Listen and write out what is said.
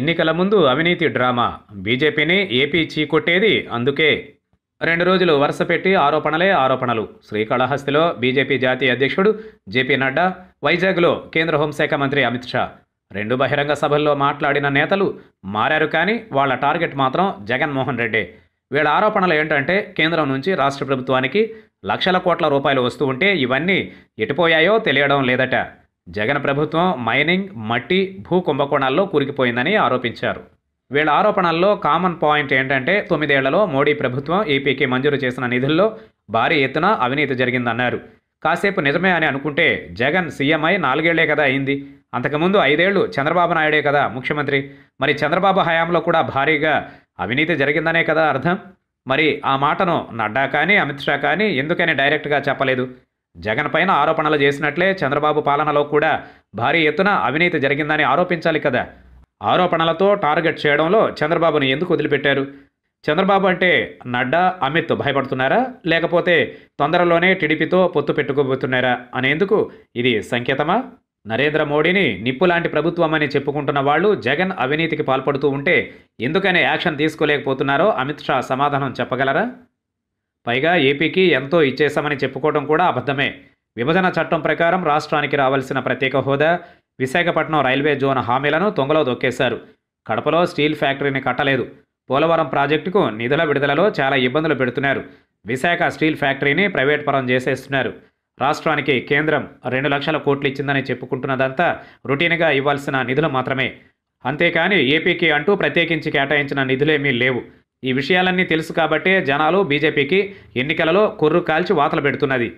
ఎన్నికల ముందు అవినీతి డ్రామా బీజేపీని ఏపీ చీకొట్టేది అందుకే రెండు రోజులు వరుస పెట్టి ఆరోపణలే ఆరోపణలు శ్రీకాళహస్తిలో బీజేపీ జాతీయ అధ్యక్షుడు జేపీ నడ్డా వైజాగ్లో కేంద్ర హోంశాఖ మంత్రి అమిత్ షా రెండు బహిరంగ సభల్లో మాట్లాడిన నేతలు మారారు కానీ వాళ్ళ టార్గెట్ మాత్రం జగన్మోహన్ రెడ్డి వీళ్ళ ఆరోపణలు ఏంటంటే కేంద్రం నుంచి రాష్ట్ర ప్రభుత్వానికి లక్షల కోట్ల రూపాయలు వస్తూ ఉంటే ఇవన్నీ ఎటుపోయాయో తెలియడం లేదట జగన్ ప్రభుత్వం మైనింగ్ మట్టి భూ కుంభకోణాల్లో కూరికిపోయిందని ఆరోపించారు వీళ్ళ ఆరోపణల్లో కామన్ పాయింట్ ఏంటంటే తొమ్మిదేళ్లలో మోడీ ప్రభుత్వం ఏపీకి మంజూరు చేసిన నిధుల్లో భారీ ఎత్తున అవినీతి జరిగిందన్నారు కాసేపు నిజమే అని అనుకుంటే జగన్ సీఎంఐ నాలుగేళ్లే కదా అయింది అంతకుముందు ఐదేళ్లు చంద్రబాబు నాయుడే కదా ముఖ్యమంత్రి మరి చంద్రబాబు హయాంలో కూడా భారీగా అవినీతి జరిగిందనే కదా అర్థం మరి ఆ మాటను నడ్డా కానీ అమిత్ షా కానీ ఎందుకని డైరెక్ట్గా చెప్పలేదు జగన్ పైన ఆరోపణలు చేసినట్లే చంద్రబాబు పాలనలో కూడా భారీ ఎత్తున అవినీతి జరిగిందని ఆరోపించాలి కదా ఆరోపణలతో టార్గెట్ చేయడంలో చంద్రబాబును ఎందుకు వదిలిపెట్టారు చంద్రబాబు అంటే నడ్డా అమిత్ భయపడుతున్నారా లేకపోతే తొందరలోనే టీడీపీతో పొత్తు పెట్టుకోబోతున్నారా అనేందుకు ఇది సంకేతమా నరేంద్ర మోడీని నిప్పులాంటి అని చెప్పుకుంటున్న వాళ్ళు జగన్ అవినీతికి పాల్పడుతూ ఉంటే ఎందుకనే యాక్షన్ తీసుకోలేకపోతున్నారో అమిత్ షా సమాధానం చెప్పగలరా పైగా ఏపీకి ఎంతో ఇచ్చేశామని చెప్పుకోవడం కూడా అబద్ధమే విభజన చట్టం ప్రకారం రాష్ట్రానికి రావాల్సిన ప్రత్యేక హోదా విశాఖపట్నం రైల్వే జోన్ హామీలను తొంగలో దొక్కేశారు కడపలో స్టీల్ ఫ్యాక్టరీని కట్టలేదు పోలవరం ప్రాజెక్టుకు నిధుల విడుదలలో చాలా ఇబ్బందులు పెడుతున్నారు విశాఖ స్టీల్ ఫ్యాక్టరీని ప్రైవేట్ పరం చేసేస్తున్నారు రాష్ట్రానికి కేంద్రం రెండు లక్షల కోట్లు ఇచ్చిందని చెప్పుకుంటున్నదంతా రొటీన్గా ఇవ్వాల్సిన నిధులు మాత్రమే అంతేకాని ఏపీకి అంటూ ప్రత్యేకించి కేటాయించిన నిధులేమీ లేవు ఈ విషయాలన్నీ తెలుసు కాబట్టే జనాలు బీజేపీకి ఎన్నికలలో కొర్రు కాల్చి వాతలు పెడుతున్నది